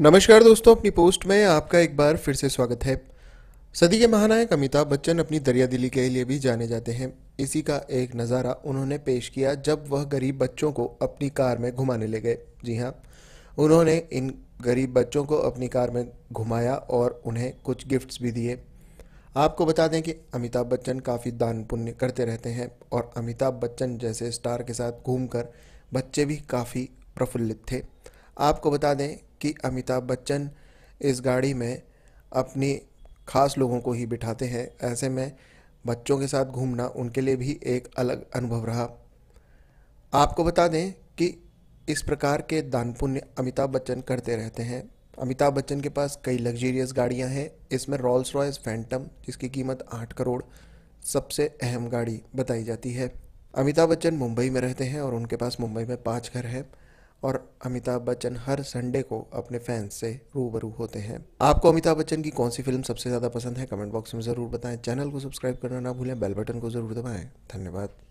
नमस्कार दोस्तों अपनी पोस्ट में आपका एक बार फिर से स्वागत है सदी के महानायक अमिताभ बच्चन अपनी दरिया दिली के लिए भी जाने जाते हैं इसी का एक नज़ारा उन्होंने पेश किया जब वह गरीब बच्चों को अपनी कार में घुमाने ले गए जी हाँ उन्होंने इन गरीब बच्चों को अपनी कार में घुमाया और उन्हें कुछ गिफ्ट्स भी दिए आपको बता दें कि अमिताभ बच्चन काफ़ी दान पुण्य करते रहते हैं और अमिताभ बच्चन जैसे स्टार के साथ घूमकर बच्चे भी काफ़ी प्रफुल्लित थे आपको बता दें कि अमिताभ बच्चन इस गाड़ी में अपनी ख़ास लोगों को ही बिठाते हैं ऐसे में बच्चों के साथ घूमना उनके लिए भी एक अलग अनुभव रहा आपको बता दें कि इस प्रकार के दान पुण्य अमिताभ बच्चन करते रहते हैं अमिताभ बच्चन के पास कई लग्जरियस गाड़ियां हैं इसमें रॉल्स रॉयस फैंटम जिसकी कीमत आठ करोड़ सबसे अहम गाड़ी बताई जाती है अमिताभ बच्चन मुंबई में रहते हैं और उनके पास मुंबई में पाँच घर हैं और अमिताभ बच्चन हर संडे को अपने फैंस से रूबरू होते हैं आपको अमिताभ बच्चन की कौन सी फिल्म सबसे ज़्यादा पसंद है कमेंट बॉक्स में ज़रूर बताएं चैनल को सब्सक्राइब करना ना भूलें बेल बटन को ज़रूर दबाएं धन्यवाद